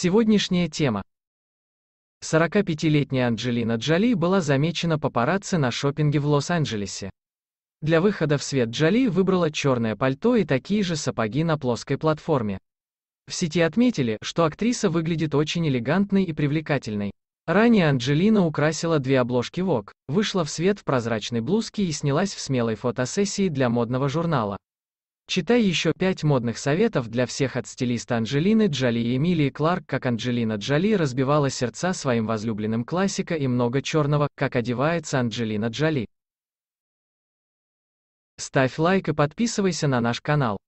Сегодняшняя тема. 45-летняя Анджелина Джоли была замечена папарацци на шопинге в Лос-Анджелесе. Для выхода в свет Джоли выбрала черное пальто и такие же сапоги на плоской платформе. В сети отметили, что актриса выглядит очень элегантной и привлекательной. Ранее Анджелина украсила две обложки Vogue, вышла в свет в прозрачной блузке и снялась в смелой фотосессии для модного журнала. Читай еще 5 модных советов для всех от стилиста Анджелины Джоли и Эмилии Кларк, как Анджелина Джоли разбивала сердца своим возлюбленным классика и много черного, как одевается Анджелина Джоли. Ставь лайк и подписывайся на наш канал.